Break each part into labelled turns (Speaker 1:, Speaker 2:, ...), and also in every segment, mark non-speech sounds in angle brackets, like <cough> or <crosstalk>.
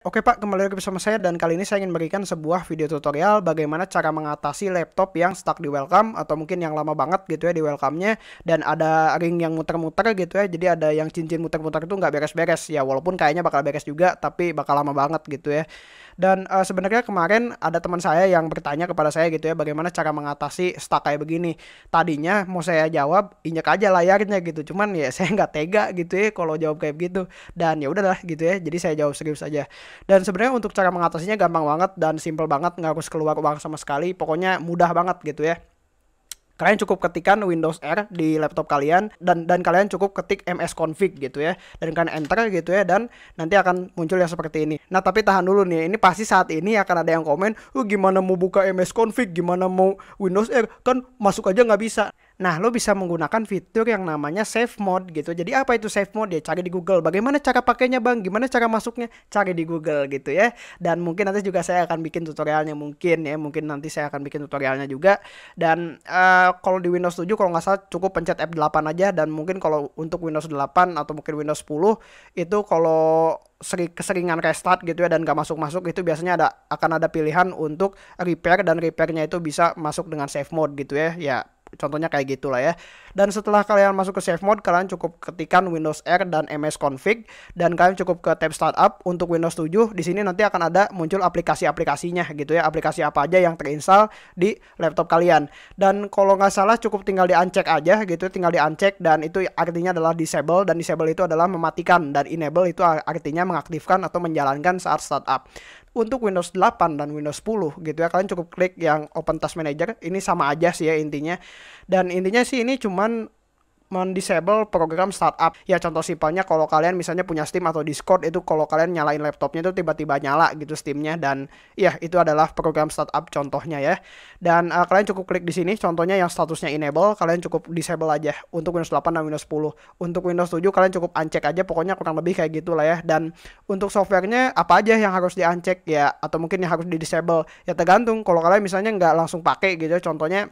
Speaker 1: Oke Pak, kembali lagi bersama saya dan kali ini saya ingin berikan sebuah video tutorial bagaimana cara mengatasi laptop yang stuck di welcome atau mungkin yang lama banget gitu ya di welcome-nya dan ada ring yang muter-muter gitu ya. Jadi ada yang cincin muter-muter itu nggak beres-beres ya walaupun kayaknya bakal beres juga tapi bakal lama banget gitu ya. Dan uh, sebenarnya kemarin ada teman saya yang bertanya kepada saya gitu ya bagaimana cara mengatasi stuck kayak begini. Tadinya mau saya jawab injek aja layarnya gitu. Cuman ya <laughs> saya nggak tega gitu ya kalau jawab kayak gitu. Dan ya udahlah gitu ya. Jadi saya jawab serius aja. Dan sebenarnya untuk cara mengatasinya gampang banget dan simple banget nggak harus keluar uang sama sekali. Pokoknya mudah banget gitu ya kalian cukup ketikkan Windows R di laptop kalian dan dan kalian cukup ketik ms config gitu ya dan kalian enter gitu ya dan nanti akan muncul yang seperti ini nah tapi tahan dulu nih ini pasti saat ini akan ada yang komen uh gimana mau buka ms config gimana mau Windows R kan masuk aja nggak bisa Nah, lo bisa menggunakan fitur yang namanya save mode gitu. Jadi apa itu save mode ya? Cari di Google. Bagaimana cara pakainya, Bang? Gimana cara masuknya? Cari di Google gitu ya. Dan mungkin nanti juga saya akan bikin tutorialnya mungkin ya. Mungkin nanti saya akan bikin tutorialnya juga. Dan uh, kalau di Windows 7 kalau nggak salah cukup pencet F8 aja dan mungkin kalau untuk Windows 8 atau mungkin Windows 10 itu kalau seri, keseringan restart gitu ya dan gak masuk-masuk itu biasanya ada akan ada pilihan untuk repair dan repairnya itu bisa masuk dengan Safe mode gitu ya ya contohnya kayak gitulah ya. Dan setelah kalian masuk ke safe mode, kalian cukup ketikkan Windows R dan MS config dan kalian cukup ke tab startup untuk Windows 7. Di sini nanti akan ada muncul aplikasi-aplikasinya gitu ya, aplikasi apa aja yang terinstall di laptop kalian. Dan kalau nggak salah cukup tinggal di uncheck aja gitu, tinggal di uncheck dan itu artinya adalah disable dan disable itu adalah mematikan dan enable itu artinya mengaktifkan atau menjalankan saat startup untuk Windows 8 dan Windows 10 gitu ya. Kalian cukup klik yang Open Task Manager. Ini sama aja sih ya intinya. Dan intinya sih ini cuman mendisable program startup. Ya contoh simpelnya kalau kalian misalnya punya Steam atau Discord itu kalau kalian nyalain laptopnya itu tiba-tiba nyala gitu Steamnya dan ya itu adalah program startup contohnya ya. Dan uh, kalian cukup klik di sini contohnya yang statusnya enable kalian cukup disable aja untuk Windows 8 dan Windows 10. Untuk Windows 7 kalian cukup uncheck aja pokoknya kurang lebih kayak gitu lah ya. Dan untuk softwarenya apa aja yang harus di uncheck ya atau mungkin yang harus di disable ya tergantung kalau kalian misalnya nggak langsung pakai gitu ya, contohnya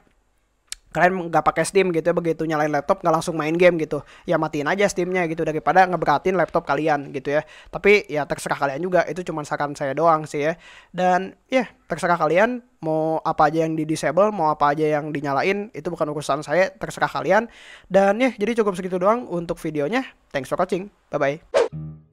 Speaker 1: kalian nggak pakai Steam gitu ya begitu nyalain laptop nggak langsung main game gitu ya matiin aja Steamnya gitu daripada ngeberatin laptop kalian gitu ya tapi ya terserah kalian juga itu cuma saran saya doang sih ya dan ya yeah, terserah kalian mau apa aja yang di disable mau apa aja yang dinyalain itu bukan urusan saya terserah kalian dan ya yeah, jadi cukup segitu doang untuk videonya thanks for watching bye bye